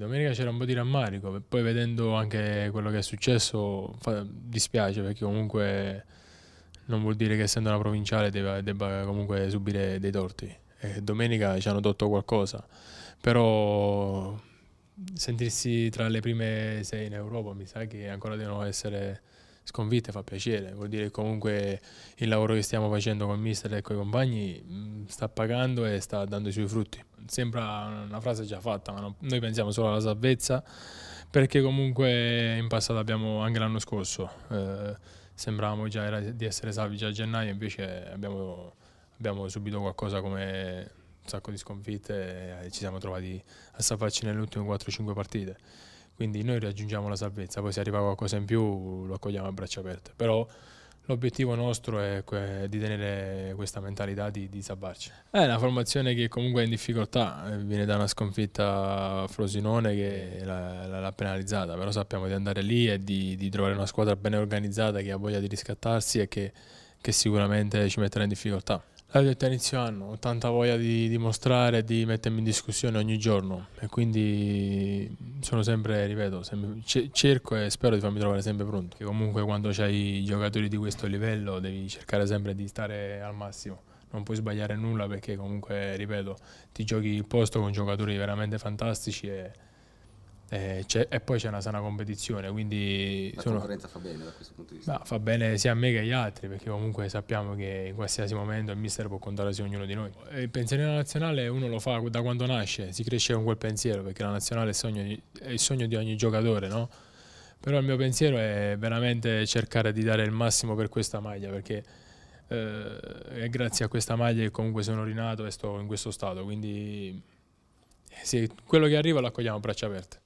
Domenica c'era un po' di rammarico, poi vedendo anche quello che è successo fa, dispiace perché comunque non vuol dire che essendo una provinciale debba, debba comunque subire dei torti. E domenica ci hanno tolto qualcosa, però sentirsi tra le prime sei in Europa mi sa che ancora devono essere sconfitte fa piacere, vuol dire che comunque il lavoro che stiamo facendo con il mister e con i compagni mm, sta pagando e sta dando i suoi frutti sembra una frase già fatta, ma no, noi pensiamo solo alla salvezza, perché comunque in passato abbiamo, anche l'anno scorso, eh, sembravamo già di essere salvi già a gennaio, invece abbiamo, abbiamo subito qualcosa come un sacco di sconfitte e ci siamo trovati a salvarci nelle ultime 4-5 partite. Quindi noi raggiungiamo la salvezza, poi se arriva qualcosa in più lo accogliamo a braccia aperte. Però l'obiettivo nostro è que- di tenere questa mentalità di, di salvarci. È una formazione che comunque è in difficoltà, eh, viene da una sconfitta a Frosinone che l'ha, l'ha penalizzata, però sappiamo di andare lì e di, di, trovare una squadra ben organizzata che ha voglia di riscattarsi e che, che sicuramente ci metterà in difficoltà. L'ho detto inizio anno, ho tanta voglia di dimostrare, di mettermi in discussione ogni giorno e quindi sono sempre, ripeto, sempre, cerco e spero di farmi trovare sempre pronto. Che comunque quando hai giocatori di questo livello devi cercare sempre di stare al massimo, non puoi sbagliare nulla perché comunque, ripeto, ti giochi il posto con giocatori veramente fantastici e eh, e poi c'è una sana competizione, quindi... La sono... concorrenza fa bene da questo punto di vista. Ma fa bene sia a me che agli altri, perché comunque sappiamo che in qualsiasi momento il mister può contare su ognuno di noi. Il pensiero della nazionale uno lo fa da quando nasce, si cresce con quel pensiero, perché la nazionale è il sogno di, il sogno di ogni giocatore, no? Però il mio pensiero è veramente cercare di dare il massimo per questa maglia, perché eh, è grazie a questa maglia che comunque sono rinato e sto in questo stato, quindi... Eh, sì, quello che arriva lo accogliamo a braccia aperte.